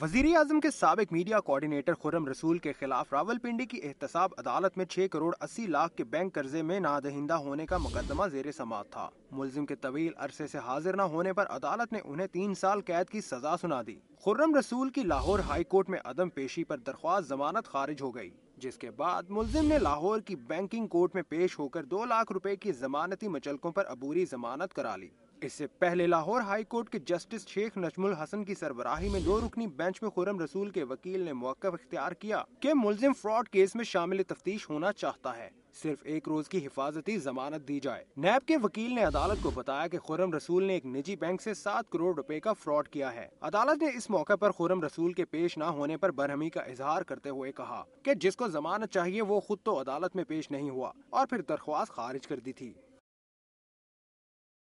वजीर अजम के सबक मीडिया कोऑर्डिनेटर खुरम रसूल के खिलाफ रावलपिंडी की एहतसाब अदालत में 6 करोड़ अस्सी लाख के बैंक कर्जे में नादहिंदा होने का मुकदमा जेर समात था मुलजिम के तवील अरसे से हाजिर न होने पर अदालत ने उन्हें तीन साल कैद की सजा सुना दी खुर्रम रसूल की लाहौर हाई कोर्ट में अदम पेशी पर दरख्वास्त जमानत खारिज हो गई जिसके बाद मुलजिम ने लाहौर की बैंकिंग कोर्ट में पेश होकर दो लाख रुपए की जमानती मचलकों पर अबूरी जमानत करा ली इससे पहले लाहौर हाई कोर्ट के जस्टिस शेख नजमुल हसन की सरबराही में दो रुकनी बेंच में खुरम रसूल के वकील ने मौका इख्तियार किया कि मुलजिम फ्रॉड केस में शामिल तफ्तीश होना चाहता है सिर्फ एक रोज की हिफाजती जमानत दी जाए नैब के वकील ने अदालत को बताया कि खुरम रसूल ने एक निजी बैंक से सात करोड़ रुपए का फ्रॉड किया है अदालत ने इस मौके पर खुरम रसूल के पेश न होने पर बरहमी का इजहार करते हुए कहा कि जिसको जमानत चाहिए वो खुद तो अदालत में पेश नहीं हुआ और फिर दरख्वास्त खारिज कर दी थी